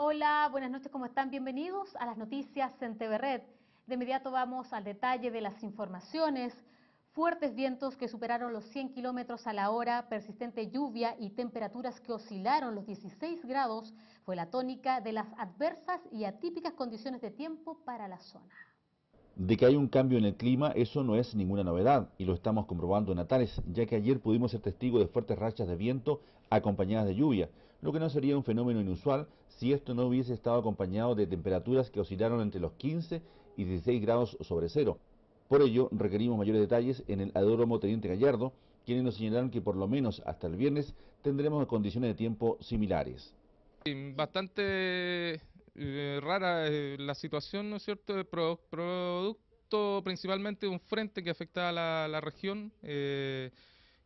Hola, buenas noches, ¿cómo están? Bienvenidos a las noticias en TV Red. De inmediato vamos al detalle de las informaciones. Fuertes vientos que superaron los 100 kilómetros a la hora, persistente lluvia y temperaturas que oscilaron los 16 grados fue la tónica de las adversas y atípicas condiciones de tiempo para la zona. De que hay un cambio en el clima, eso no es ninguna novedad, y lo estamos comprobando en Natales, ya que ayer pudimos ser testigos de fuertes rachas de viento acompañadas de lluvia, lo que no sería un fenómeno inusual si esto no hubiese estado acompañado de temperaturas que oscilaron entre los 15 y 16 grados sobre cero. Por ello, requerimos mayores detalles en el aeródromo Teniente Gallardo, quienes nos señalaron que por lo menos hasta el viernes tendremos condiciones de tiempo similares. Bastante eh, rara eh, la situación, ¿no es cierto? producto principalmente de un frente que afectaba a la, región, eh,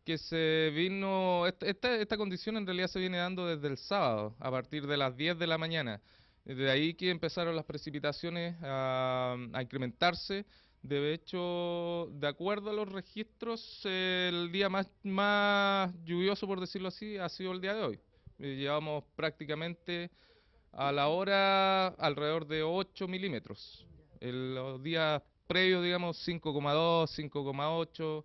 que se vino, esta, condición en realidad se viene dando desde el sábado, a partir de las 10 de la mañana. De ahí que empezaron las precipitaciones a, a incrementarse. De hecho, de acuerdo a los registros, el día más, más lluvioso, por decirlo así, ha sido el día de hoy. Llevamos prácticamente a la hora alrededor de 8 milímetros. En los días previos, digamos, 5,2, 5,8,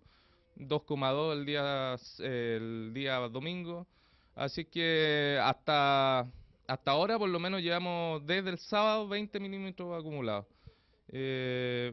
2,2 el día, el día domingo. Así que hasta, hasta ahora por lo menos llevamos desde el sábado 20 milímetros acumulados. Eh,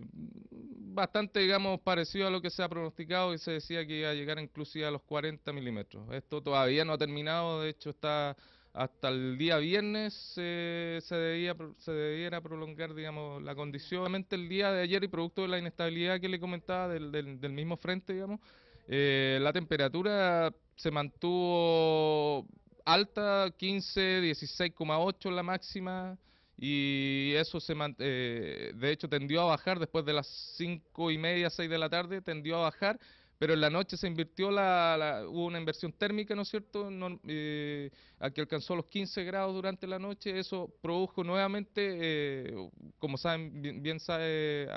bastante, digamos, parecido a lo que se ha pronosticado y se decía que iba a llegar inclusive a los 40 milímetros. Esto todavía no ha terminado, de hecho está hasta el día viernes eh, se, debía, se debiera prolongar digamos, la condición. Obviamente el día de ayer y producto de la inestabilidad que le comentaba del, del, mismo frente, digamos, eh, la temperatura se mantuvo alta, 15, 16,8 la máxima, y eso se eh, de hecho tendió a bajar después de las 5 y media, 6 de la tarde, tendió a bajar pero en la noche se invirtió, hubo una inversión térmica, ¿no es cierto?, no, eh, que alcanzó los 15 grados durante la noche, eso produjo nuevamente, eh, como saben, bien, sabe eh,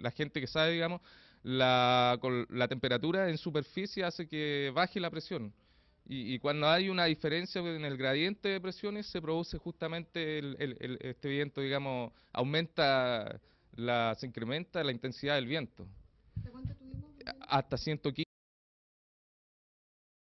la gente que sabe, digamos, la, temperatura en superficie hace que baje la presión. Y, cuando hay una diferencia en el gradiente de presiones, se produce justamente este viento, digamos, aumenta, se incrementa la intensidad del viento hasta 115